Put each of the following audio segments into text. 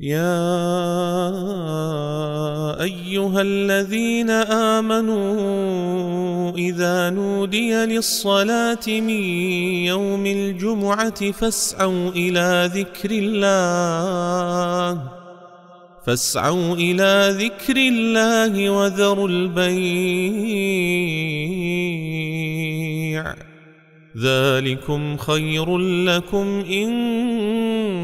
يا ايها الذين امنوا اذا نودي للصلاه من يوم الجمعه فاسعوا الى ذكر الله فاسعوا الى ذكر الله وذروا البيع ذلكم خير لكم ان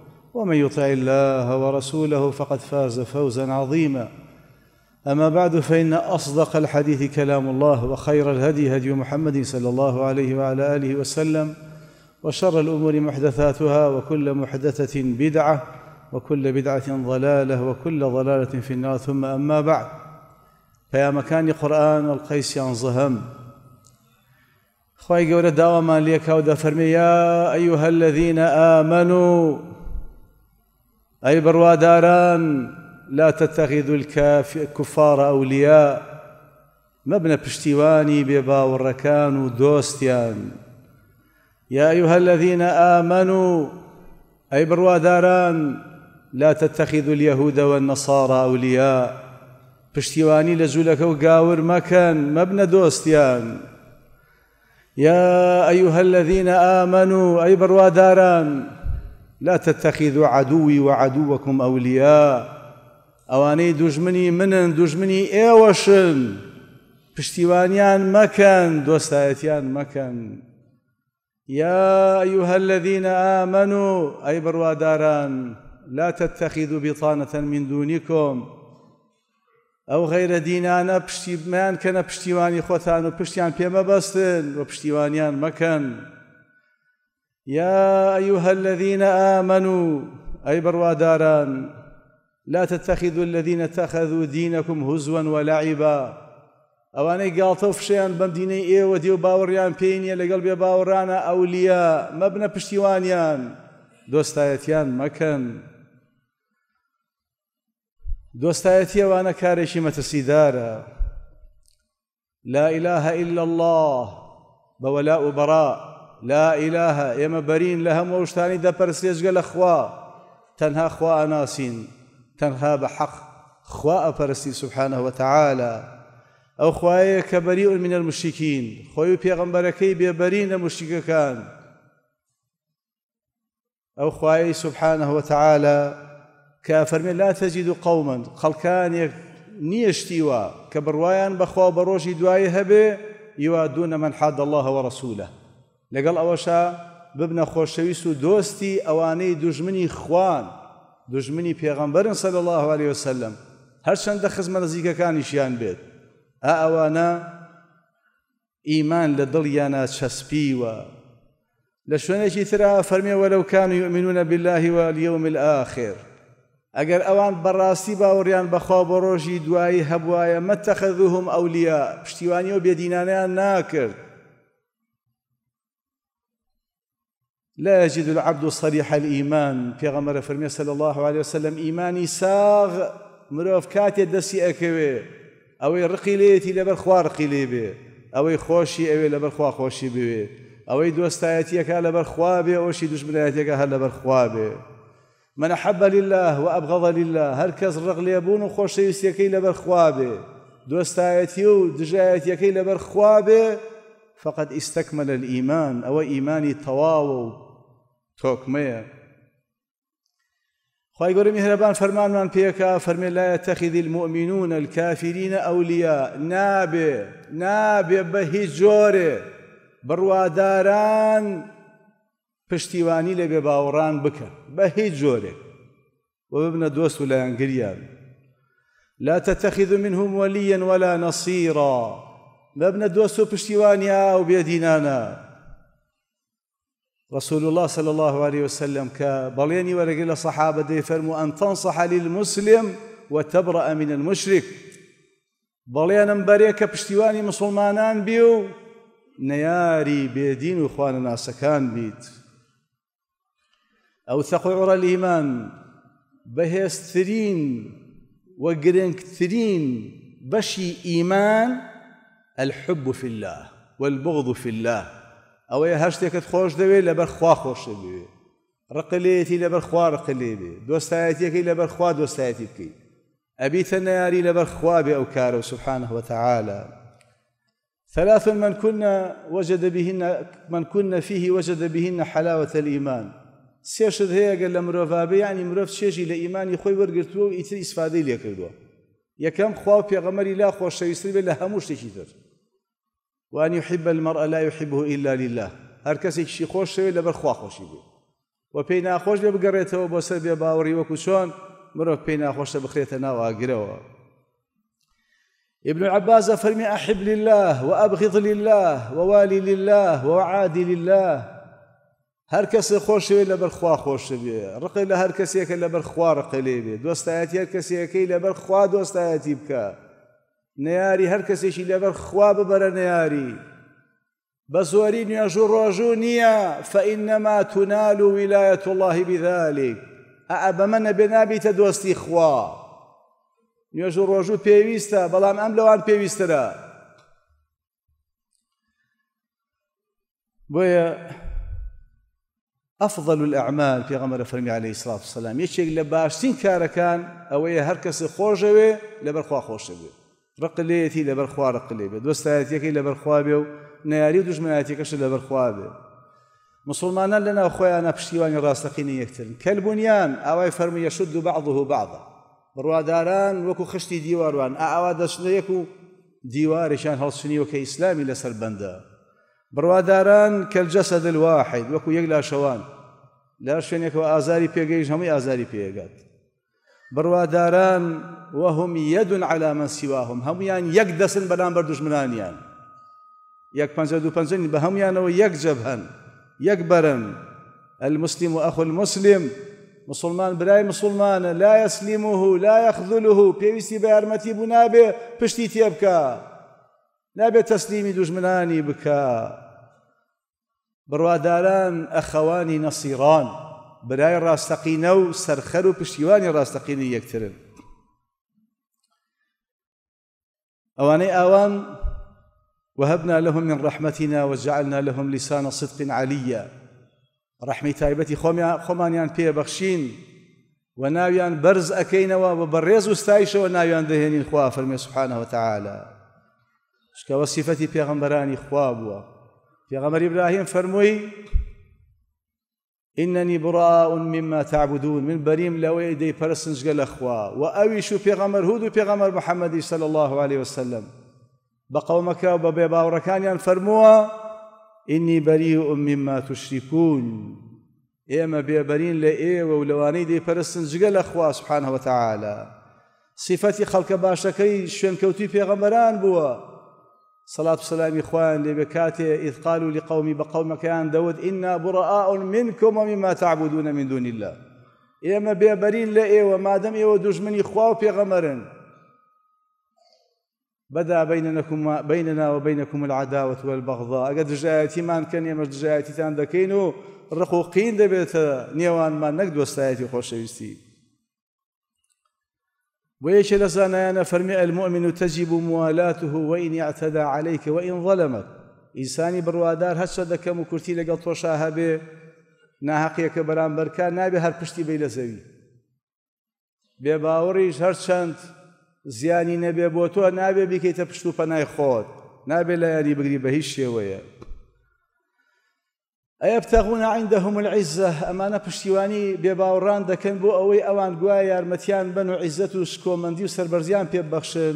ومن يطع الله ورسوله فقد فاز فوزا عظيما اما بعد فان اصدق الحديث كلام الله وخير الهدي هدي محمد صلى الله عليه وعلى اله وسلم وشر الامور محدثاتها وكل محدثه بدعه وكل بدعه ضلاله وكل ضلاله في النار ثم اما بعد فيا مكان قرآن القيس ينظهم خواهي قولة دعوة ما ليك أو فرمي يا أيها الذين آمنوا أي برواداران لا تتخذوا الكفار أولياء مبنى بشتواني ببا والركان دوستيان يا أيها الذين آمنوا أي برواداران لا تتخذوا اليهود والنصارى أولياء بشتواني لزولك وقاور مكان مبنى دوستيان يا أيها الذين آمنوا أي برواداران لا تتخذوا عدوي وعدوكم أولياء أواني دجمني منن دجمني إيوشن بشتوانيان مكان دوستايتيان مكان يا أيها الذين آمنوا أي برواداران لا تتخذوا بطانة من دونكم أو غير دينان بشتي كان بشتيواني خوتان وبشتيان بيما بستن وبشتيوانيان مكان يا أيها الذين آمنوا أي برواداران لا تتخذوا الذين اتخذوا دينكم هزوا ولعبا ئەوانەی گاڵتەفشیان بەم دینەی ئێوە إيه دیێو باوەڕیان پێینە لەگەڵ بێ باوەڕانە ئەولیا مبنى پشتیوانیان دوستايتيان مكان دوستايتي وانا کارێکی مەترسیدارە لا إله إلا الله بولاء براء لا إله إما برين لهم وشتاني دا برسيج قال أخوا تنها أخوا ناسين تنها بحق أخوا أبرسي سبحانه وتعالى أو خوايا كبريء من المشركين خوي بيغمبركي ببرين المشرك كان أو خوايا سبحانه وتعالى كافرمي لا تجد قوما خلقان نيشتيوا كبروايا بخوا بروشي دواي هبه يوادون من حاد الله ورسوله لەگەڵ ئەوەشە ببنە خۆشەویست و دۆستی ئەوانەی دوژمنی خوان دوژمنی پێغەمبەرن سەل الله عليه وسلم هەرچەندە خزمە نزیکەکانیشیان بێت ئا ئەوانە ئیمان لە دڵیانە چەسپیوە لە شوێنێکی تررا فەرمیەوە لەو کان یؤمنونە بالله و لیوم الآخر ئەگەر ئەوان بەڕاستی باوەڕیان بەخوا بۆ ڕۆژی دوایی هەبواە مەتەخەذوهم ئەولیا پشتیوانی و بێدینانیان ناکرد لا يجد العبد صريح الإيمان في غمر فرمي صلى الله عليه وسلم إيماني ساغ مروف كاتي دسي أكوي أو رقي ليتي لبر خوا رقي لي بي أو خوشي أو لبر خوا خوشي بي أو دوستايتيك لبر خوا بي أو شي دشمنايتيك هل لبر خوا بي من أحب لله وأبغض لله كز رغل يبون وخوشي يسيكي لبر خوا بي دوستاياتيو ودجايتيكي لبر خوا بي فقد استكمل الإيمان أو إيمانی تەواو توكمية خواهي خی مهربان فرمان من بيكا فرمي لا يتخذ المؤمنون الكافرين أولياء نابێ نابێ به هیچ برواداران پشتیوانی لە باوران باوەڕان به هیچ جوره و وببنە دوست و لایەنگریان لا تتخذ منهم وليا ولا نصيرا مبنى دۆست و أو بيدينانا رسول الله صلى الله عليه وسلم كبليني ورقل صحابة دي فرموا أن تنصح للمسلم وتبرأ من المشرك بەڵێنم بەرێکە پشتیوانی مسلمانان بيو نياري بيدين وإخواننا سكان بيت أو بیت ئەو تەقڕە لیمان بەهێزترین وە گرنگترین بەشی ئیمان الحب في الله والبغض في الله او هەشتێکت خۆش دەوێت لەبەر خوا خۆش بوێ ڕقلێتی لەبەر خوا ڕقلێ بێ دۆستایەتەکەی لەبەر خوا كي ابي ئەبیتە نەیاری لەبەر خوا بێ ئەو کارە سبحانه وتعالى ثلاث من كنا وجد بهن من كنا فيه وجد بهن حلاوة الإيمان سێشت هي قال لە مرۆڤابە ینی مرۆڤ چێژی لە ئیمانی خۆی وەرگرتووە و ئیتر ئیسفادەی يا کردووە خوا و لا خوش بێت بلا هەموو شتێکی وأن يحب المرأة لا يحبه إلا لله هر کەسێک شی خوش شوێت لبر خوا خۆشی بێ و پێی ناخۆش لێ بگەڕێتەوە بۆ سەر بێ باوەڕی وەکو چۆن مرۆڤ ابن عباس فرمي أحب لله وأبغض لله ووالي لله وعادي لله هر کس خوش وی لبر خوا خوش بی رقی له هر کسی که لبر خوا رقی لی بی هر کسی که لبر خوا دوستایتی بکه نەیاری هر کەسێکی لەبەر لبر خواب بر بە سوەری نوێژ و ڕۆژوو نییە فەئینەما تونال و بذلك أعب من نەبێ نابیتە دۆستی خوا نوێژ و ڕۆژوو بلا هم ام لوان پێویسترە بۆیە أفضل الأعمال في پێغەمەرە فرمي عليه الصلاة والسلام يشيك لباشتين كاركان أو ئەوەیە هەر کەسی خۆشەوێ لەبەر ڕقلەتی لەبەر خوارە قلێ بێ دۆستایەتەکەی لەبەر خوابێ و نەیاری و دژمنایەتەکەش لەبەر خوابێ مسلمانان لەنا خۆیانە پشتیوانی ڕاستەقینی یەکترن کەلبوونیان ئاوای فەرمی یەشد و بەعضه و بەعضە بڕواداران وەکو خشتی دیواروان ئاوا دەچنە یەک و دیوارێکیان هەڵسنیەوە کە ئیسلامی لەسەر بەندە بڕواداران کەلجەسە دلواحید وەکو یەک لاشەوان لا شوێنێکەوە ئازاری پێگەیش هەمووی ئازاری پێگات برواداران وهم يد على من سواهم هم هەمویان یەک دەسن بەلامبەر دژمنانیان یەک پ پ بە هەمویانەوە یەک يك جبهن يك برن المسلم أخو المسلم مسلمان برای مسلمان لا يسلمه لا يخذله پێویستی بە یارمەتی بوو نابێ پشتی تێ بکە نابێت تەسلیمی دوژمنانی بکە بڕواداران ئەخەوانی نەسیڕان برای راستقین و سرخر و پشتیوانی ڕاستەقینی یەکترن ئەوانەی اوان وهبنا لهم من رحمتنا وجعلنا لهم لسان صدق عليا رحمي تايبتي خمانيان بيبخشين وناويان برز أكينوا وبرز استايش وناويان دهنين خوا فرمي سبحانه وتعالى شكا وصفتي بيغمبراني خوابوا بيغمبر إبراهيم فرموي انني براء مما تعبدون من بريم لويدي دەی پەرستنجگە لەخوا و ئەویش و هود في غمر محمد صلى الله عليه وسلم بە قەومەکە و بە بێباوڕەکانیان فەرمووە ئینی بەری و مما توشریکون ئێمە بێبەرین لە ئێوە و لەوانەی دەی پەرستنجگە لەخوا سبحانەوە تعاالە صفەتی خەڵکە باشەکەی شوێنکەوتی پێغەمەران بووە صلاة والسلام إخوان لبكاته إذ قالوا لقومي بقوم كان داود إنا براء منكم ومما تعبدون من دون الله إما بيبرين لئي إيه وما دم إيوة دجمني في غمر بدا بينكم بيننا وبينكم العداوة والبغضاء قد جاءتي ما كان يمش جاءتي تان دكينو رقوقين دبيت نيوان ما نقد وستايتي خوش ويستي وايش لسانا أنا فرمي المؤمن تجب موالاته وإن اعتدى عليك وإن ظلمك إنساني بروادار هسه دكم مكرتي لقل توشاها به ناحقیەکە بەرامبەرکە بركان نابي هر بی لە زەوی بباوري باوەڕیش هەر چەند زیانی نەبێ بۆ تۆ نابێ بیکەیتە پشت و پەنای خۆت نابێ لە یاری ئەبتەغون عندهم العزة ئەمانە پشتیوانی بێباوەڕان دەکەن بۆ ئەوەی ئەوان گوای یارمەتیان بن و عیزەت و شکۆمەندی و سربەرزیان پێبەخشن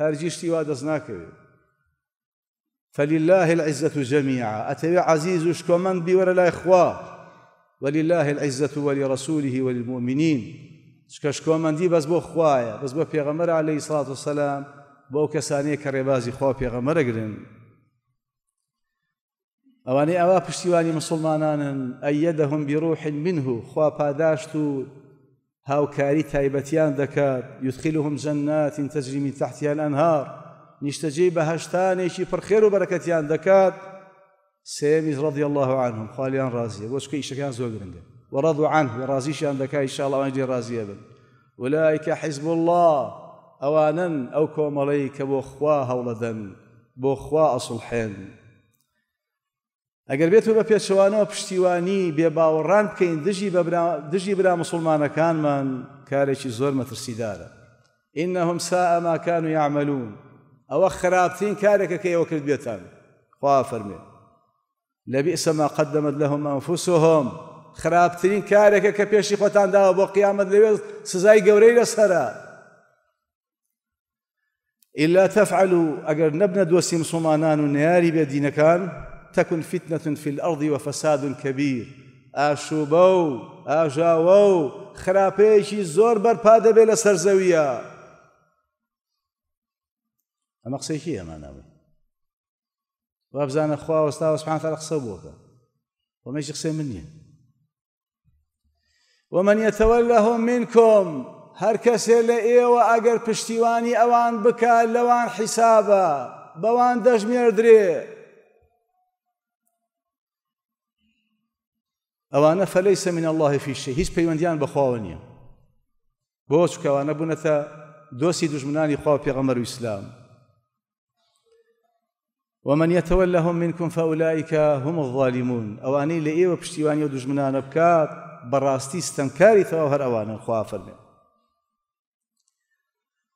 هەرگیشتی وا دەست ناکەوێت فلله العزة جميعا أتبع عزيز شكومن بيور لا إخوة ولله العزة ولرسوله وللمؤمنين شكشكومن دي بس بو خوايا بس بو پیغمبر عليه الصلاة والسلام بو كساني ربازي خوا بيغمرا قرن اواني اوا پشتیوانی مسلمانان ئەیەدەهم بروح منه خوا پاداشتو هاو هاوکاری تایبەتیان دەکات یودخیلهم جنات تەجری من تحتیان ئەنهار نیشتەجێ بە هەشتانێکی پرخێر و بەرەکەتیان دەکات سێمیز ڕضی الله عنهم خالیان ڕازیە بۆچکە ئیشەکان زۆر گرنگە وەڕضوا عنه ڕازیشیان دەکات ئیشاڵەوان جێ ڕازیە بن ولایکە حیزب الله ئەوانن ئەو کۆمەڵەی کە بۆ خوا هەوڵەدەن بۆ خوا ئەسڵحێن ئەگەر بێت بە پێچەوانەوە پشتیوانی بی باوران بێباوەڕان بکەین دجی برا مسلمان مسلمانەکانمان کارێکی زۆر مەترسیدارە ئینەهم سا ئەماکان و یعملون ئەوە خراپترین کارێکە کە ئێوە کرد بێتان خوا فەرمێ لەبیئسە ما قەدەمت لەهم ئەنفوسهم خراپترین کارێکە کە پێشی خۆتان داوە بۆ قیامەت لەوێ سزای گەورەی لەسەرە ئللا تەفعل و ئەگەر نەبنە دۆستی مسلمانان و نیاری بێ دینەکان تكن فتنة في الأرض وفساد كبير أشوبو أجاوو خرابيشي زور خراپەیەکی بلا سرزوية أما لە يا ئەمە وابزان أخوة وابزانە خوا وتعالى قصبوك وما قسە بووکە ومن يتولهم منكم هەر کەسێ لە ئێوە ئەگەر پشتیوانی ئەوان بکات لەوان حیسابە بەوان دەژمێردرێ ئەوانە فليس من الله فی شەی هیچ پەیوەندیان بەخواوە بوش بۆ چکەوانە بوونەتە دۆسی دژمنانی خوا پێغەمەر و ئیسلام ومن يتولهم منكم فأولئك هم الظالمون أواني لإيه وبشتيواني ودجمنان بكات براستي استنكاري ثواهر أوانا خواه فرمي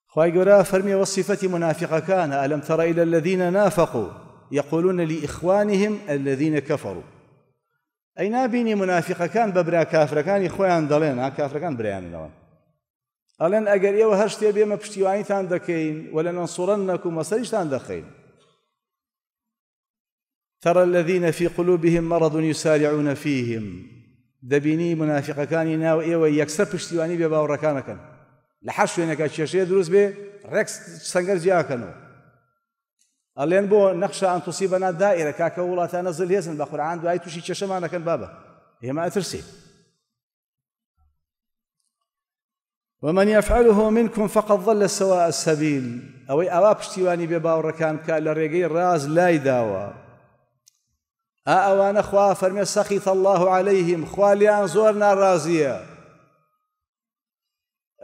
خواهي قراء فرمي وصفة منافقة كان ألم تر إلى الذين نافقوا يقولون لإخوانهم الذين كفروا ئەی نبینی منافقەکان بە برا کافرەکانی خۆیان دەڵێن ها کافرەکان برایانەوە ئەڵێن ئەگەر ئێوە هەر شتێ بێمە پشتیوانیتان دەکەین و لە نەنسوڕەن نەکو مەسەریشتان دەخین ترى الذين في قلوبهم مرض يسارعون فيهم دبيني منافقكان ناو ايوه يكسب پشتیوانی بێ باوڕەکانەکەن لە حەش شوێنەکە کێشەیە دروست بێ ڕێکس سەنگەر جیاکەنەوە ئەڵێن بۆ نەخشە ئەن تووسیبەنا دائرە کاکە وڵاتە نەزل هێزن بە قورآان دوای تووشی چێشەمانەکەن بابە ئێمە ئەترسی ومن يفعله منكم فقد ضل سواء السبيل او اوا پشتیوانی بێ باوڕەکان کە لە ڕێگەی ڕاز لای داوە ئا ئەوانە خوا فەرمێ سەخیت الله عليهلەیهیم خوالیان زۆر ناڕازیە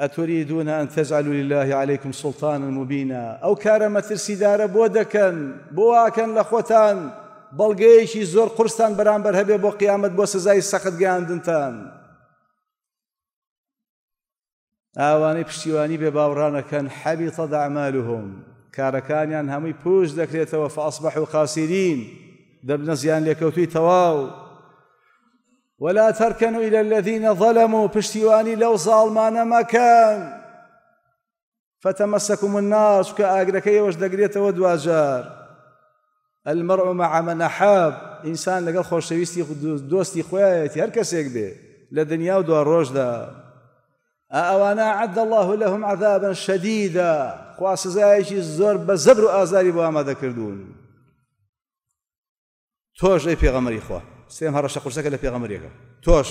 ئەتوریدونە ئەن تەزعلو لله عليهلیکم سلتانن مبینە ئەو کارە مەترسیدارە بۆ دەکەن بۆ واکەن لە خۆتان بەڵگەیەکی زۆر قورستان بەرامبەر هەبێ بۆ قیامەت بۆ سزای سەخت گەاندنتان ئاوانەی پشتیوانی بێ باوڕانەکەن حەبی تەداعمالهم کارەکانیان هەمووی پوش دەکرێتەوە فعسبح و خاسیرین دەبنە زیان لێکەوتوی تەواو ولا تركنوا إلى الذين ظلموا لو لەو ما كان فتمسكم النار چکە ئاگرەکەیەوەش دقريت دوجار المرء مع من أحب إنسان لقى خۆشەویستی دۆستی دوستي هەر کەسێک يقبي لە دنیا و دو او انا عد الله لهم عذابا شديدا خواص زايش زۆر بزبر آزاري و ذكردون توش أي کردوون تۆش ئەی سێم هەڕەشە قورسەکە لە پێغەمەریەکە توش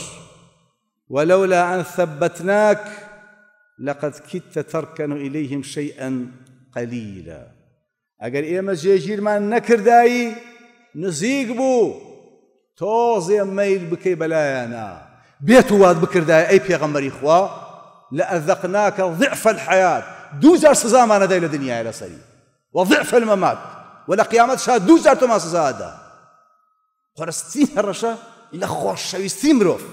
ولولا أن ثبتناك لقد كدت تركن إليهم شيئا قليلا إيه ما ئێمە نكر داي نزیک بو تۆزێ مەیل بکەی بەلایەنە بێت وات بکردای ئەی پێغەمەری خوا لە لأذقناك ضعف الحياة دوو جار سزامانەدای لە إلى سري وضعف الممات ولا لە شاد شا دوو جار تۆمان زادا قەرستی هرشا لە خۆشەویستی مرۆڤ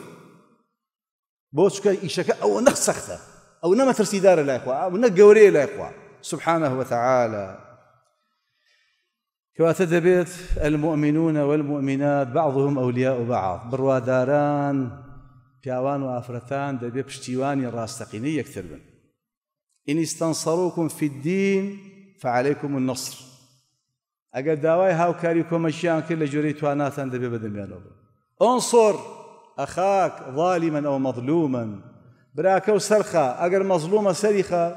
بۆ چکە ئیشەکە او نەخ سەختە ئەو نەمە ترسیدارە لایخوا آو نە لا لایخوا سبحانه وتعالى كواتا دبيت المؤمنون والمؤمنات بعضهم أولياء بعض برواداران پیاوان و ئافرەتان دەبێ پشتیوانی ڕاستەقینی یەکتر ان استنصروكم في الدين فعليكم النصر اگر داوای هاوکاری کومشیان کرد لجوری جۆرەی تواناتان دەبێ بەدەمیانەوە ئۆنسۆر ئەخاک ڤالی من ئەو مەظلومن براکە و سرخا اگر مظلوم سرخا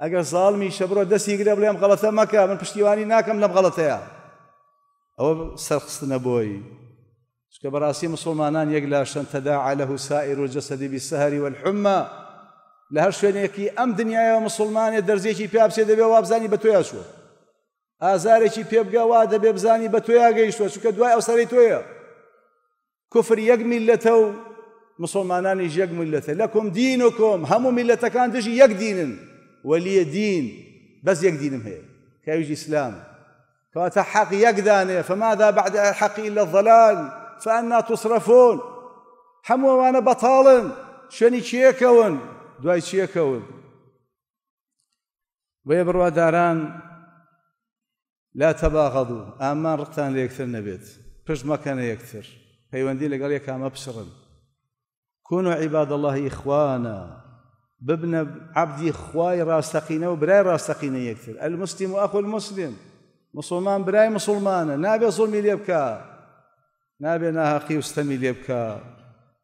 اگر ظالمی شبرو دستی گره بلیم غەڵەتە مەکە من پشتیوانی ناکەم لەم غەڵەتەیە او سرخست نبوی چکە براسی مسلمانان یک لاشن تداعا له سائر و جەسەدی بیسەهری والحمە لە هەر شوێنێکی ئەم دنیاەوە مسلمانێ دەرزێکی پیا بچێ دەبێ وابزانی بە تۆیان ئازارێکی پێبگاوا دەبێ بزانی بە توۆیا گەیشتوە چکە دوای ئەوسەری توۆیە کفر یەک میلەتە و مسلمانانی یەک میلەتە لە هم دین و کۆم هەموو میلەتەکان دژی یەک دینن وەلیە دین بەس یەک دینم هەیە کەویژ ئیسلام کەواتە حەق فماذا بعد الحق إلا الضلال فأنا تصرفون وانا ئەوانە شنی شوێنی کون دوای کون وێ داران لا تباغضوا امان رقتان ليكثر نبيت فش ما كان يكثر پەیوەندی لەگەڵ قال لك کون و كونوا عباد الله اخوانا عبدی عبدي ڕاستەقینە و برای وبراي یەکتر ئە مسلیم المسلم ئەخ مسلیم مسلمان برای مسلمانە نابێ زڵمی لێ بکە نابێ ناهاقی وستەمی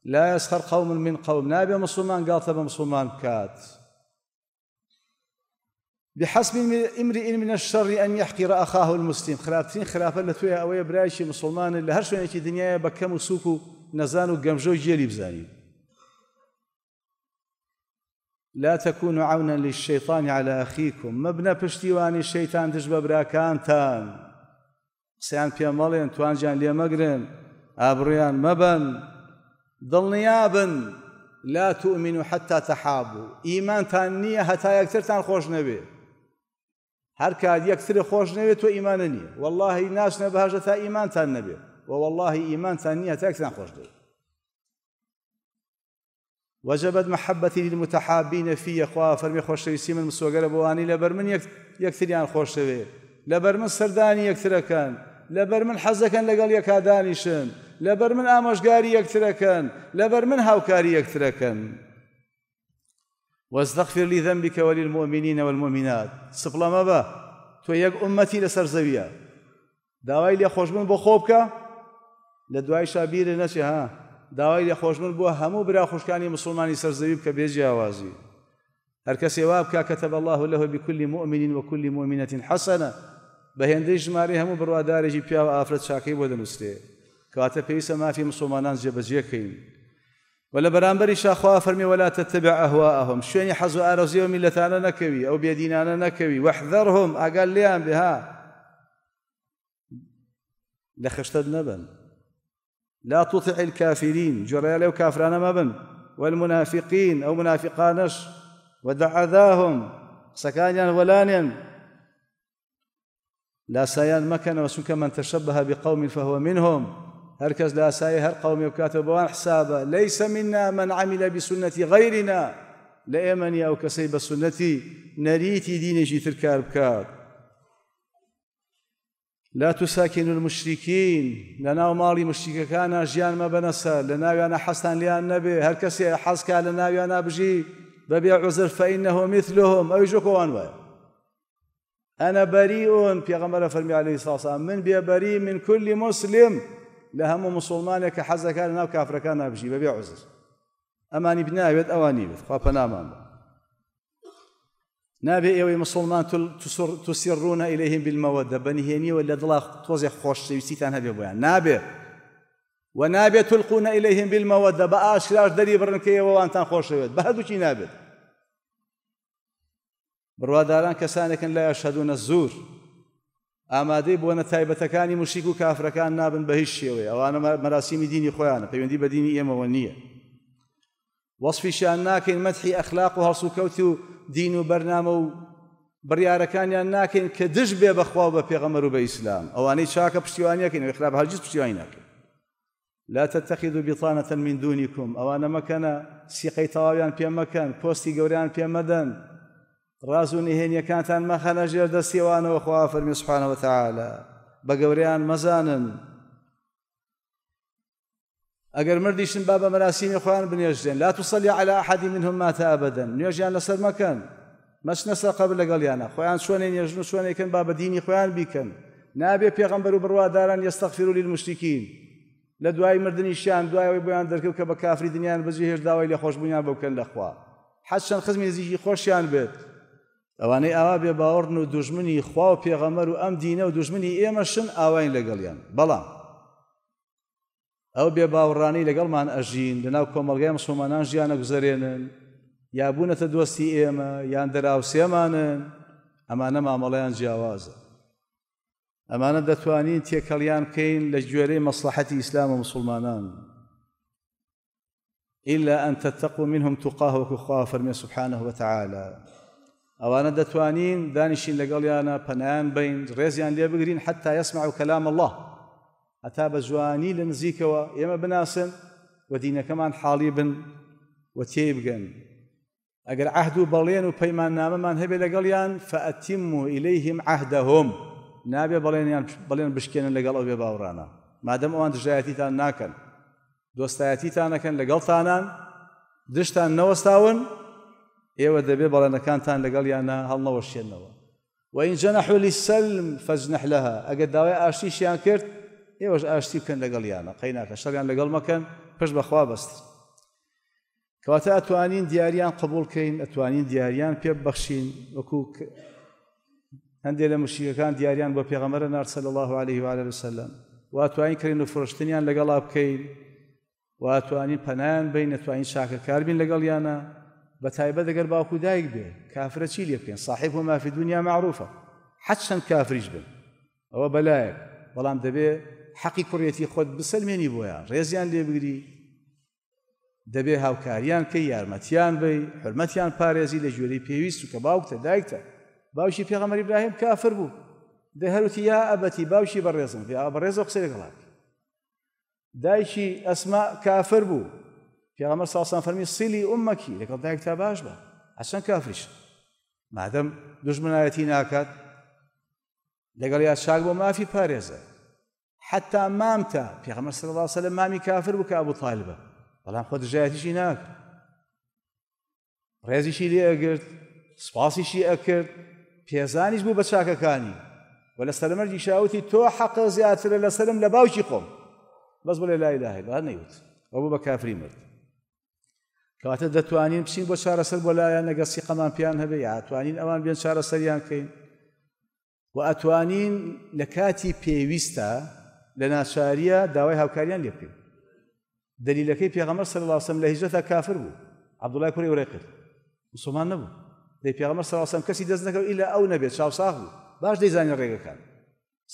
لا يسخر قوم من قوم نابي مسلمان قاطب مسلمان كات بحسب امرئ من الشر ان يحقر اخاه المسلم خلافتين خلافه لە توێ ئەوەیە برایکی مسلمان اللي هر شويه دنیاە بە بكم و سووک و نەزان و لا تكونوا عونا للشيطان على أخيكم مبنى پشتیوانی شەیتان دش بە براکانتان قسەیان پێ مەڵێن لي لێ ابريان مبن ضل دڵنیابن لا تؤمنوا حتى تحابوا ايمان تانية حتى يكثر یەکترتان خوش نەبێت هەر کات یەکسری خۆش نەوێت تۆ ئیمانە نیە واللهی ناشنە بەهژە تا ئیمانتان نەبێت و واللهی ئیمانتان نییە تاکسان خۆش دەوێت وجبت محبتي للمتحابين في اخوا فرمي خوش يسي من مسوغره بواني لبرمن يكثريان خوش شوي لبرمن سرداني يكثر كان لبرمن حزكن لقال يكادانيشن لبرمن امشغاري يكثر كان لبرمن هاوكاري يكثر كان واستغفر لي ذنبك وللمؤمنين والمؤمنات سپڵە ما با تو يك امتي لسر داوای لێ لي خوشمن بو بکە لە شابير نشي ها داوای لي خوشمن بو همو برا خوشكاني مسلمان سر زويب بێ جیاوازی هەر کەس ێوا بکە کەتەب الله له بكل مؤمن وكل مؤمنه حسنه بە ماري همو هەموو بڕوادارێکی پیاوە ئافرەت چاکەی بۆ دەنووسێ کاتە پێویستە مافی مسلمانان جێبەجێکەین ولا برامبري شاخوا فرمي ولا تتبع أهواءهم شويني حزو آرزيو ملتانا نكوي أو انا نكوي واحذرهم أقال ليان بها لخشتد نبن لا تطع الكافرين جريالي وكافرانا ما بن والمنافقين أو منافقانش ودع أذاهم سكانيا ولانيا لا سيان مكان وسك من تشبه بقوم فهو منهم هركز لا ساي هر قوم يكاتب وان حسابا ليس منا من عمل بسنة غيرنا لە أو كسيب السنة نريت دين نەریتی دینێکی ترکار لا تساكن المشركين لنا ومالي مشركة كان أجيان ما بنسى لنا وأنا حسن لأن نبي هل كسي حسك لنا وأنا بجي ببيع عذر فإنه مثلهم أو يجوكو أنواع أنا بريء في غمرة فرمي عليه الصلاة والسلام من بي بريء من كل مسلم لە هەموو مسلمانێک کە حەزەکان ناو کافرەکان نابژی بەبێ عزر ئەمانی بناوێت ئەوانی بێت خوا پەنامان بە نابێ ئێوەی مسلمان تسیڕونە ئیلەهیم بالمەوەدە بەنهێنیەوە لە دڵا تۆزێک خۆشەویستیتان هەبێ بۆیان نابێ و نابێت تلقونە ئیلەهیم بالمەوەدە بە ئاشراش دەری بڕنکەیەوەوانتان خۆشەوێت بە هەردووکی نابێت بڕواداران کەسانێکن لا یاشهدونە زور ئامادەی بۆنە تایبەتەکانی مشک و کافرەکان نابن بە هیچ شێوەیە ئەوانە مەراسیمی دینی خۆیانە پەیوەندی بە دینی ئێمەوە نییە وەصفیشان ناکەین مەتحی ئەخلاق و هەڵسو کەوت و دین و بەرنامە و بڕیارەکانیان ناکەین کە دش بێ بەخوا بە پێغەمەر و بە ئیسلام ئەوانەی چاکە پشتیوانیەکەین و خراپ هەرگیز پشتیوانی ناکەین لا تتخذوا بطانة من دونكم أو أنا مكان سيقي طواويان بيمكن بوستي قوريان بيمدن ڕاز و نهێنیەکانتان مەخەنە ژێر دەستیوانەوە خوا فەرمی سوبحانەوە تەعاالە بە گەوریان مەزانن ئەگەر مردیشن با بە مەراسیمی خۆیان بنێژێن لا تصلي على أحد منهم ماتە ئەبدەن نوێژیان لەسەر مەکەن مەچنەسە قبل لەگەڵیانە خۆیان شوێنێ نێژن و شوێنێکن با بە دینی خۆیان بیکەن نابێ پێغمبەر و بڕواداران یستەخفیر و للمشتیکین لە دوای مردنی شیان دوایەوەی بۆیان دەرکەوت کە بە کافری دنیایان بەجێ هێش داوای لە خۆشببوویان بکەن لەخوا حەچەند خزمی زیژی خۆشیان بێت ئەوانەی ئاوا بێ باوەڕن و دوژمنی خوا و پێغەمەر و ئەم دینە و دوژمنی ئێمە شن ئاواین لەگەڵیان بەڵام ئەو بێ باوەڕانی لەگەڵمان ئەژین لەناو کۆمەلگای مسلمانان ژیانە گوزارێنن یا بوونەتە دۆستی ئێمە یان دەراوسێمانن ئەمانە مامەڵەیان جیاوازە ئەمانە دەتوانین تێکەڵیان بکەین لە گوێرەی مەسلحەتی ئیسلام و مسلمانان إلا أن تتقوا منهم تقاه وكخوا فرمي سبحانه وتعالى ئەوانە دەتوانین دانیشین لەگەڵیانە پەنیان بین ڕێزیان لێ بگرین حتا یسمع و کەلام الله هەتا بە جوانی لە نزیکەوە ئێمە بناسن و دینەکەمان حاڵی بن و تێی بگەن ئەگەر عهد و بەڵێن و پەیمان نامەمان هەبێ لەگەڵیان فەتیم و ئیلەیهم عهدەهۆم نابێ بەڵێنیان بڵێن بشکێنن لەگەڵ ئەو بێ باوڕانە مادەم ئەوان دژایەتیتان ناکەن دۆستایەتیتانەکەن لەگەڵتانان دشتان نەوەستاون ئێوە دەبێ بەڵێنەکانتان لەگەڵ یانە هەڵنەوە شێنەوە وینجە نەحولی سەلم فەجنەح لەها ئەگە داوای ئاشتیشیان کرد ئێوەش ئاشتی بکەن لەگەڵ یانە قەیناکە شەریان لەگەڵ مەکەن پش بەخوا بەست کەواتە ئەتوانین دیاریان قبولکەین ئەتوانین دیاریان پێ بەخشین وەکوو هەندێک لە مشیەکان دیاریان بۆ پێغەمەرە نارسەل الله عليه وعلى وسلم واتوانین کرین و فرشتنیان لەگەڵا بکەین واتوانین پەنان بین نەتوانین شاکە کاربین لەگەڵ یانە بە تایبەت دەگەر باوکو دایک بێ کافرە چی لێ بکەین صاحب و مافی دنیا معروفە حەت چەند کافریش بن ئەوە بەلایەک بەڵام دەبێ حەقی کوڕێتی خۆت بسەلمێنی بۆیان ڕێزیان لێبگری دەبێ هاوکاریان کەی یارمەتیان بی حرمەتیان پارێزی لە ژێری پێویست و کە باوکتە دایکتە باوشی پێغەمەری براهیم کافر بوو دەهروتی یا ئەبەتی باوشی بەڕێزم پێ بەڕێزە قسەی گەڵاتی دایکی ئەسما کافر بوو پیغمبر صلی الله علیه و فرمی صلی امکی لەگەڵ دایکتا باش بە حەسەن کافریش مادەم دژمنایەتی ناکات لەگەڵ یا چاک بۆ مافی حتى مامتا في پێغەمبەر صلى الله عليه وسلم مامي كافر بك أبو طالبة بکە ئەبو طالبە شي ناك ريزي شي لي أكرت سباسي شي أكرت في بوو بە چاکەکانی و لە سەرمەرجی شاوتی تۆ حەقە زیاترە لەسرم لە لباوشي قوم بس بڵێ لا اله الا الله نيوت و بكافري بە مرد کەواتە دەتوانین بچین بۆ چارەسەر بۆ لایەن لەگەسی قەمان پیان هەبێ یاتوانین ئەوان بێن چارەسەریان بکەین و ئەتوانین لە کاتی پێویستە لە ناچاریە داوای هاوکاریان لێ بکەین دلیلەکەی پێغەمەر سەر لاسم لە هیجەتا کافر بوو عبدوڵای کوری وڕێ کرد مسلمان نەبوو دەی پێغەمەر سەراسم کەسی دەست نەکەوت ئیلا ئەو نەبێت چاوساغ بوو باش دەیزانین ڕێگەکان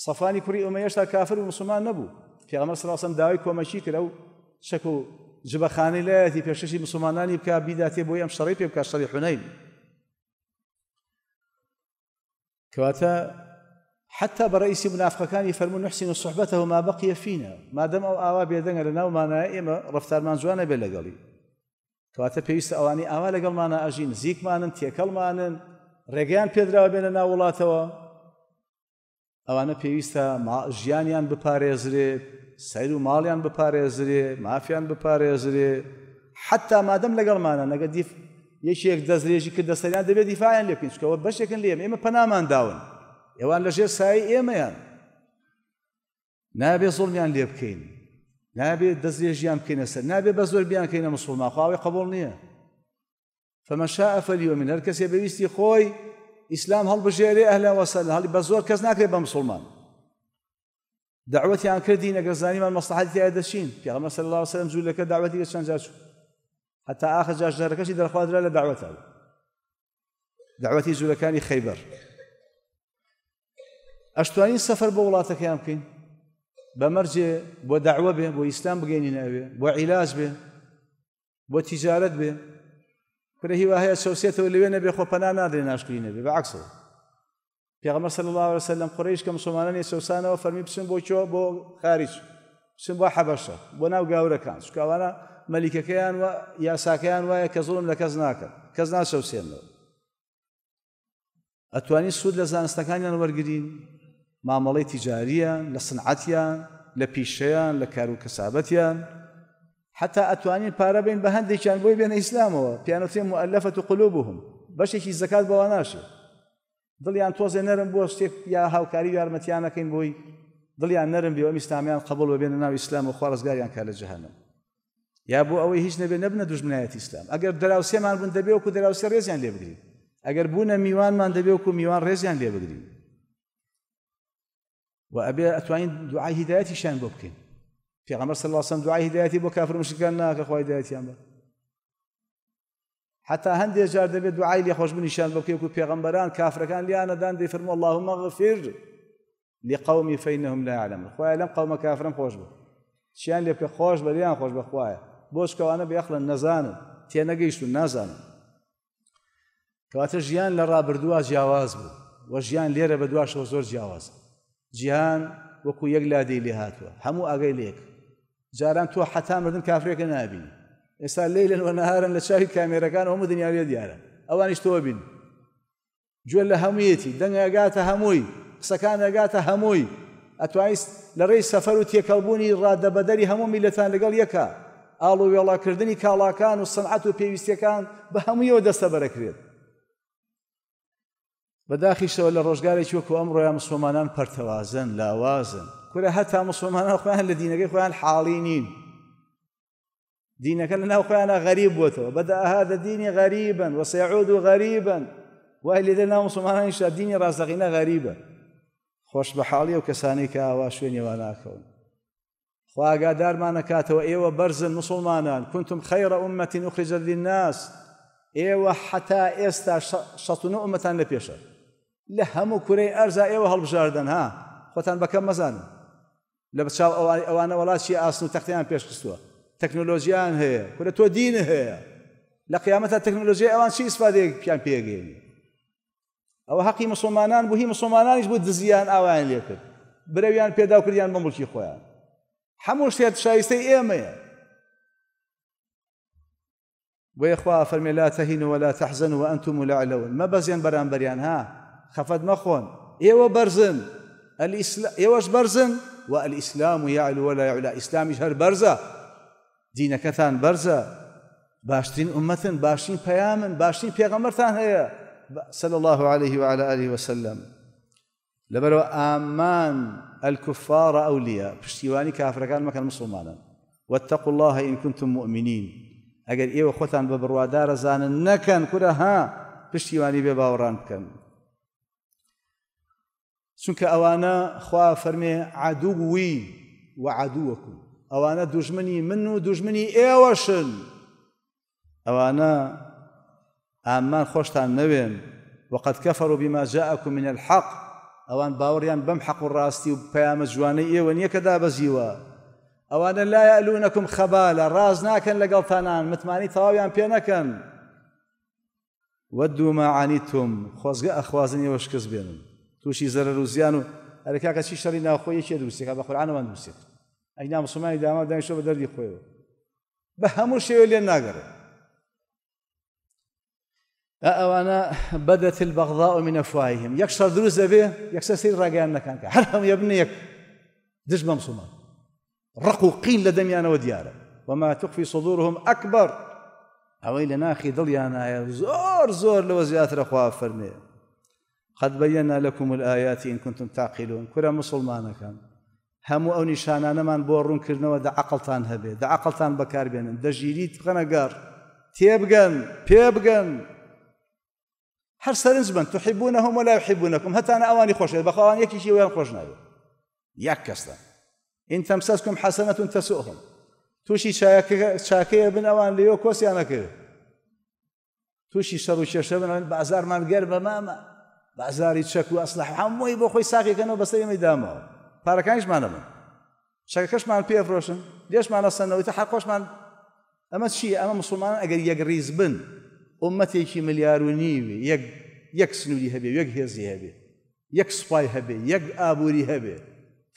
سەفانی کوری ئەمە هێشتا کافر و مسلمان نەبوو پێغەمەر سەراسم داوای کۆمەکی کرە و شەک و جبەخانەی لایەتی پێششی مسلمانانی بکە بیداتێ بۆی ئەم شەڕی پێ بکە شەڕی حونین کەواتە حتا بەڕئیسی منافقەکانی فەرمون نحسین و صحبەتەوە ما بەقیە فینە مادەم ئەو ئاوا بێدەنگە لە ناومانە ئێمە ڕفتارمان جوانە بێ لەگەڵی کەواتە پێویستە ئەوانی ئاوا لەگەڵمانە ئەژین زیکمانن تێکەڵمانن ڕێگەیان پێدراوە بێنە ناوڵاتەوە ئەوانە پێویستە ژیانیان بپارێزرێت سەیر و ماڵیان بپارێزرێ مافیان بپارێزرێ حتا مادەم لەگەڵمانە نەگە دیف یەکێک دەزرێژی کرد دەسەریان دەبێت دیفاان لێ پێنجکەوە بەشێکن لێم ئێمە پەنامان داون ئێوان لەژێر سای ئێمەیان نابێ زڵمیان لێ بکەین نابێ دەزرێژیان بکەینە سەر نابێ بە زۆر بیان کەینە مسلمان خواوی قبول نییە فمەشا ئەفەلیوە من هەر کەسێ بەویستی خۆی ئیسلام هەڵبژێری ئەهلا وەسەل هەڵی بە زۆر کەس ناکرێت بە مسلمان دعوتیان کردین ئەگەر زانیمان مەسلحەتی تیا دەچین پێغەمبەر صلی الله علیه وسلم زوو لەکە دعوەتی چەند جار چوو حتا ئاخر جار ژەرەکەشی دەرخوادرا لە دعوەتە دعوەتی زوولەکانی خەیبەر ئەشتوانین سەفەر بۆ وڵاتەکەیان بکەین بەمەرجێ بۆ دعوە بێ بۆ ئیسلام بگەینی ناوێ بۆ عیلاج بێ بۆ تیجارەت بێ کرە هیوا هەیە چەوسێتەوە لەوێ نەبێ خۆ پەنا نادرێ ناشکلی نەبێ بە عکسەوە پێغمە سەر الله وسلم قڕیش کە مسلمانانی سەوسانەوە فەرمی بچن بۆ چۆ بۆ خارج بچن بۆ حەبەشە بۆ ناو گاورەکان سکاوانە مەلیکەکەیان و یاساکەیان وایە کە زڵم لە کەس ناکەن کەس ناسەوسێنەوە ئەتوانی سوود لە زانستەکانیان وەرگین مامەڵی تیجاریە لە سنعەتیان لە پیشەیان لە کار و کەسابەتیان حتا ئەتوانین پارە بین بە هەندێکیان بۆی بێنە ئیسلامەوە پیانەتێ مؤلفەت و قلوبهم بەشێکی زکات بەوە ناشێت دڵیان تۆزێ نەرم بۆ شتێک یا هاوکاری یارمەتیانەکەین بۆی دڵیان نەرم بێەوە ئیسلامیان قبول و بێنە ناو ئیسلام و خوارزگاریان کار لە جهانم یا بۆ ئەوەی هیچ نەبێ نەبنە دوژمنایەت ئیسلام ئەگەر دراوسێمان بن دەبێ وکو دراوسێ ڕێزیان لێ بگرین ئەگەر بوونە میوانمان دەبێ وکو میوان ڕێزیان لێ بگرین و ئەبێ ئەتوانین دوعای هدایەتیشان بۆ بکەین پێغەمبەر صلی الله عليه وسلم دوعای هدایەتی بۆ کافر مشرکان ناکە خوای هدایەتیان بە حتا هەندێک جار دەبێت دوعای لێ خۆشبنیشان بکەیک و پێغمبەران کافرەکان لیانەدان دەیفرم اللهم مەغفر لقومی فینهم لا يعلمون خۆیان لەم قەومە کافرم خۆش بە چیان لێ پێ خۆش بە لیان خۆش بەخوایە بۆش کەوانە بەیەخڵن نەزانن تێنەگەیشت و نازانن کەواتە ژیان لە ڕابردووە جیاواز بوو وە ژیان لێرە بە دواشەوە زۆر جیاوازە جیهان وەکو یەک لادەی لێ هاتووە هەموو ئاگەی لێک جاران تۆ حتا مردن کافرێکە نابینی ئێستا لی لەن وەنەهارن لە چاوی کامێرەکان هەموو دنیاویە دیارە ئەوانیش تۆ بین گوێ لە هەمویەتی دەنگەگاتە هەمووی قسەکان ئەگاتە هەمووی ئەتوانیست لە ڕێی سەفەر و تێکەڵبوونی ڕادەبەدەری هەموو میلەتان لەگەڵ یەکە ئاڵ و وێڵاکردنی کاڵاکان و سنعەت و پێویستەکان بە هەموویەوە دەستە بەرەکرێت بەداخیشەوە لە ڕۆژگارێکی وەکو ئەم ڕۆیان مسلمانان پەرتەوازن لاوازن کورە هەتا مسلمانان خۆیان لە دینەکەی خۆیان حاڵی نین دينك لأنه قال غريب وثو بدأ هذا ديني غريبا وسيعود غريبا وأهل ذلك مسلمان إن شاء ديني رازقين غريبا خوش بحالي وكساني كاوا شويني وانا كون خواقا دار ما نكات وإيوة برز المسلمان كنتم خير أمة أخرجت للناس إيوا حتى إستا شطن أمة لبيشة لهم كري أرزا هل هالبجاردن ها خوتان بكم مزان لبتشاو أنا ولا شيء أصنو تختيان بيش قسوه تەکنۆلۆژیان هەیە کورە تۆ دینە هەیە لە قیامەتە تەکنۆلۆژی ئەوان چی ئیسفادەیەکیان پێگەێنی ئەوە حەقی مسلمانان بوو هی مسلمانانیش بۆ دزیان ئاوایان لێ کرد برەویان پێدا و کردیان بە مڵکی خۆیان هەموو شتێت شایستەی ئێمەیە ويخوا فرمي لا تهينوا ولا تحزنوا وأنتم الأعلون ما بزين بران بريان ها خفض مخون إيوه برزن الإسلام إيوهش برزن والإسلام يعلو ولا يعلى إسلام يشهر برزة دینەکەتان بەرزە باشترین ئومەتن باشترین پەیامن باشترین پێغەمەرتان هەیە صلى الله عليه وعلى آله وسلم لبرو آمان الكفار بشتيواني كافر كان مكان مسلمانا واتقوا الله إن كنتم مؤمنين أجل إيه وخوتان بە دار زان نكن کورە ها بشتيواني بباوران باوەڕان سنك أوانا خوا فرمي عدوي وعدوكم ئەوانە دوژمنی من و دوژمنی ئێوەشن ئەوانە ئامان خۆشتان نەوێن وقد كفروا بما جاءكم من الحق ئەوان باوەڕیان بەم حەق و ڕاستی و پەیامە جوانەی ئێوە نییە کە دابەزیوە ئەوانە لا يألونكم خەبالە ڕاز ناکەن لەگەڵتانان متمانی تەواویان پێ نەکەن ودوا ما عنيتم خوزق أخوازني ئێوە شکست توشي تووشی زەرەر و زیان و ئەرکاکە چی شەڕی ناوخۆیەکێ دروستێکە بە قورآانەوان دروستێت اینا مسلمانی داما رو بە دەردی خۆیەوە بە هەموو شێوە لێ ناگەڕێت ئەوانە بەدەت بەغدا و منەفااییم دروز شەر دروست دەبێ یەکسە سری ڕاگەیان نەکان کە هەر هەم یەبن یەک دژ بە مسلمان ڕق و قین و دەمیانەوە وما تخفي صدورهم أكبر أوي لناخي ضليانا زور زور لو زيات رخوا قد بينا لكم الآيات إن كنتم تعقلون كرا مسلمانا كان هەموو ئەو نیشانانەمان بۆ ڕوونکردنەوە دە عقلتان هەبێ دە عقلتان بەکاربێنن دەژیریت بخەنەگەڕ تێبگەن پێ بگەن هەر سەرنج بن تو حیبوونە هەم ولا حیبوونەکم هەتان ئەوانی خۆشێت بەخواوان یەکیشی ویان خۆش ناوێت یەک کەستە ئین تەمسەسکم حەسەنەتون تەسوخم تووشی چاکەیە بن ئەوان لەیۆ کۆسیانەکرد تووشی شەڕ و کێشە بن بازارمان گەر بە مامە بازاری چەک و ئەسلح هەمووی بۆ خۆی ساقیکەنەوە بەسەر ئێمەی دامەوە پارەکانیشمان ئەمە شەکەکەشمان پێفرۆشن لێشمان لە سەنەوەیتە حەقۆشمان ئەمە چی ئەمە مسلمان ئەگەر یەک ریز بن ئومەتێکی ملیار و نیوی یەک سنووری هەبێ یەک هێزی هەبێ یەک سوپای هەبێ یەک ئابووری هەبێ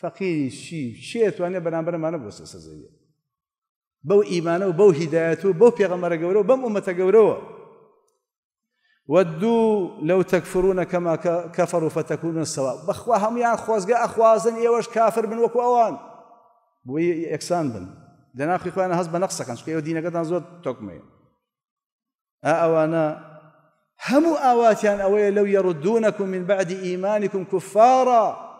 فەقیری چی چێتوانێ بەرامبەرمانە بۆ سەسەزەیە بەو ئیمانە و بەو هیدایەت و بەو پێغەمەرە گەورە و بەم ئومەتە گەورەوە ودوا لو تكفرون كما كفروا فتكونون سواء بخواهم يا خوازق أخوازن ئێوەش كافر من وەکو ئەوان بۆی یەکسان بن لەناخی خۆیانە هەست بە نەقسەکەن چکە ئێوە دینەکەتان نزود تۆکمێ أأوانا هم آواتيان أوي لو يردونكم من بعد إيمانكم كفارا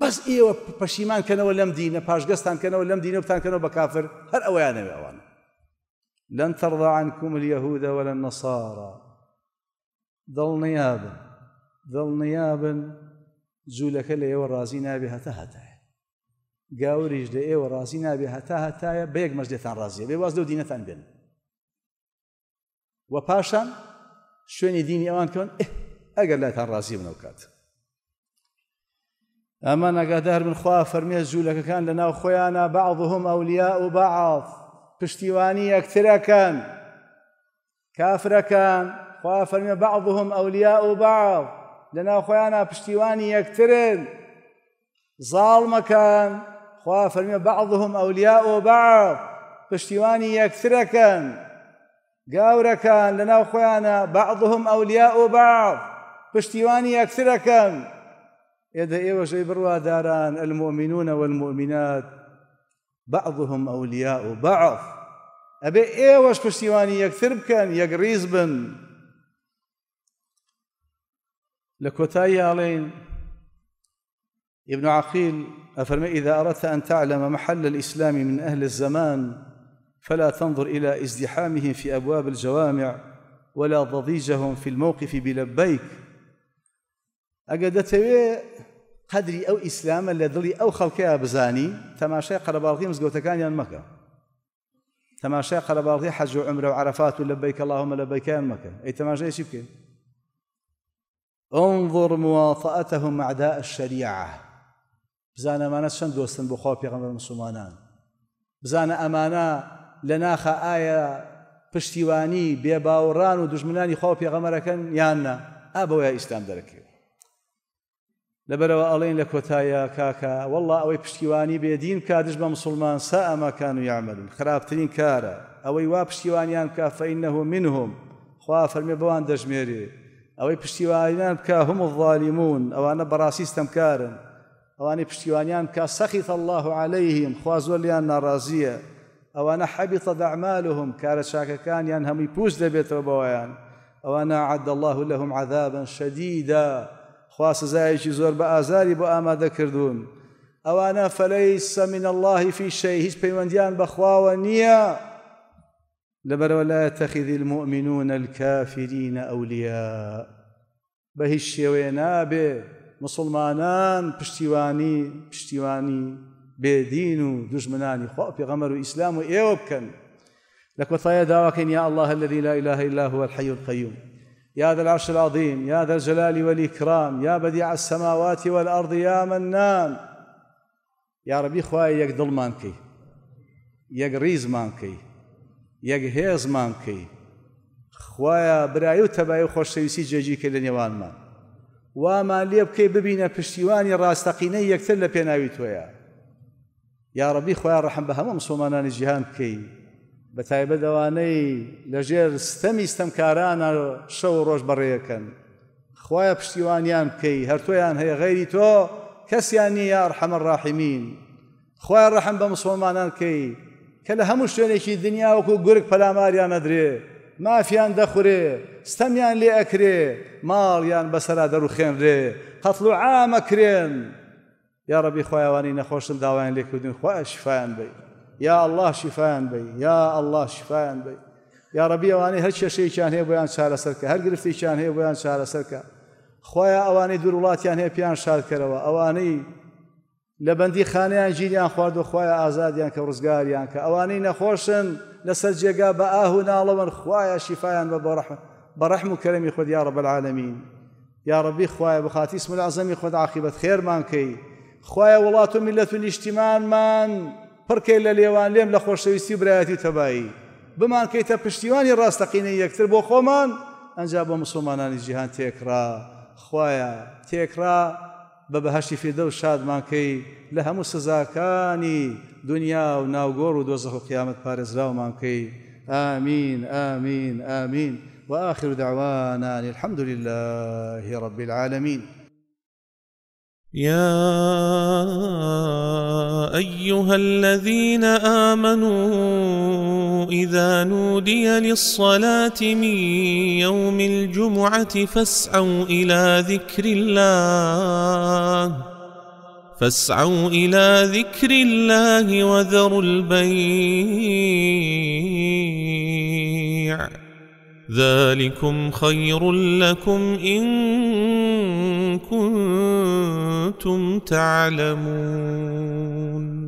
بس ئیمانیکم بشيمان كانوا ئێوە پەشیمانکەنەوە لەم كانوا ولم لەم دینەتانکەنەوە كانوا بكافر هەر يا أوانا لن ترضى عنكم اليهود ولا النصارى ظل دڵنیابن ظل لە ئێوە ڕازی نابێ هەتا هەتایە گاوریش لە ئێوە ڕازی نابێ هەتا هەتایە بەیەک مەجدێتان ڕازیە بێ واز لەو دینەتان بێن وە پاشان شوێنی دینی ئەوان کەون ئەگەر لایتان ڕازی من کات اما نەگادار من خوا فەرمیێ جوولەکەکان لنا ناو خۆیانە بعضهم ئەولیا و بەعاڵ پشتیوانی یەکترەکەن کافرەکان خوا بعضهم أولياء بعض لنا لەناو بشتواني يكترن ظالم كان خوا فەرمێ بعضهم أولياء بعض بشتواني يكتركن یەکترەکەن گاورەکان لەناو خۆیانە بعضهم أولياء بعض بشتواني يكتركن إذا ئێدە ئێوەشەی بڕواداران المؤمنون والمؤمنات بعضهم أولياء بعض أبي ئێوەش پشتیوانی یەکتر بکەن یەک بن لكوتاي کۆتایی ابن عقيل أفرمي إذا أردت أن تعلم محل الإسلام من أهل الزمان فلا تنظر إلى ازدحامهم في أبواب الجوامع ولا ضضيجهم في الموقف بلبيك ئەگەدەتەوێ قدري أو إسلام لە دڵی أو خەڵکەیە بزانی تەماشای قەرەباڵغی مزگەوتەکانیان مەکە تەماشای قەرەباڵغی حەج و عمرە و عرفات و لە بیکە اللهمە لە بیکیان مەکە أي تەماشای چی بکەین انظر مواطأتهم أعداء الشريعة بزانا ما نسشن دوستن بخوا خۆ پێغەمبەر مسلمانان بزانە ئەمانە لە ناخە ئایا پشتیوانی بێباوەڕان و دژمنانی خۆ پێغەمەرەکەن یاننا ئا بەوەیە ئیسلام دەرەکەێت لەبەرەوە ئەڵێن كاكا والله اوي وەڵا بيدين كادش بێدین ساء ما كانوا يعملون ئەمەکان و یامەلون خراپترین کارە ئەوەی وا منهم خوا فەرمێ دجميري ئەوەی پشتیوانیان بکە هەم الظالمون ئەوانە بەڕاستی ستەمکارن ئەوانەی پشتیوانیان کە سەخیت الله عليهلەیهیم خوا زۆر لیان ناڕازیە ئەوانە حەبیتە دەعمالهم کارە چاکەکانیان هەمووی پوست دەبێتەوە بەوەیان ئەوانە عد الله لهم عذابا شدیدا خوا زۆر بە ئازاری بۆ ئامادە ئەوانە فەلەی سەمین اللهی فی شەی هیچ پەیوەندیان بەخواوە نییە لبر ولا يتخذ المؤمنون الكافرين أولياء بهش شوينا به مسلمانان بشتواني پشتیوانی بێدین و دژمنانی خوا پێغەمەر لك ئیسلام و ئێوە الله الذي لا إله إلا هو الحي القيوم يا ذا العرش العظيم يا ذا الجلال والإكرام يا بديع السماوات والأرض يا منان يا ربي خواي يك ظلمانكي يك ريزمانكي یەک هێزمان بکەی خویە برایی و تەبای و خۆشەویستی جێجی کرد لە نێوانمان وامان لێ بکەی ببینە پشتیوانی ڕاستەقینەی یەکتر لە پێناوی تۆیە یاڕبی خۆیان ڕەحم بە هەموو مسلمانانی جیهان بکەی بە تایبەدەوانەی لەژێر ستەمی ستەمکارانە شەو ڕۆژ بەڕێەکەن خخوایە پشتیوانیان بکەی هەرتۆیان هەیە غەیری تۆ کەسیان نیە ڕحەمە ڕاحیمین خخوای ڕەحم بە مسلمانان کەی کە لە هەموو شوێنێکی دنیا وەکو گورگ پەلاماریان نەدرێ مافیان دەخورێ ستەمیان لێ ئەکرێ ماڵیان بەسەرا دەروخێنرێ قەتڵ و عامەکرێن یا ڕەبی خۆیاوانی نەخۆشم داوایان لێکردن خۆیان شیفایان بی یا الله شیفایان بی یا الله شیفایان بی یا ڕەبی ئەوانەی هەر کێشەیەکیان هەیە بۆیان چارەسەرکە هەر گرفتیان هەیە بۆیان چارەسەرکە خۆیان ئەوانەی دوور وڵاتیان هەیە پیان شارکەرەوە ئەوانەی لە بەندی خانیان ژیریان خواردوخوایە ئازادیان کە ڕزگاریان کە ئەوانەی نەخۆشن لەسەر جێگا بە ئاه و ناڵەوەن خوایە شیفاان بە بەڕەحم و کەرەمی خود یاڕە بەعاالەمین یاڕبی خوایە بخاتی اسم العزەمی خود عقیبەت خێرمان کەی خوایە وڵات و میلەت و نیشتیمانمان پڕکەی لە لێوان لێم لە خۆشەویستی برایەتی تەبایی بمان کەیتە پشتیوانی ڕاستەقینەی یەکتر بۆ خۆمان ئەنج بۆ مسلمانانی جیهان تێکرا خوایە تێکرا بە بەهشتی فێدە و شادمانکەی لە هەموو سزاکانی دنیا و ناوگۆڕ و دۆزەخ و قیامەت پارێزراومانکەی ئامین ئامین ئامین وآخر دعوانا الحمد لله رب العالمين يا ايها الذين امنوا اذا نودي للصلاه من يوم الجمعه فاسعوا الى ذكر الله فاسعوا الى ذكر الله وذروا البيع ذلكم خير لكم إن كنتم تعلمون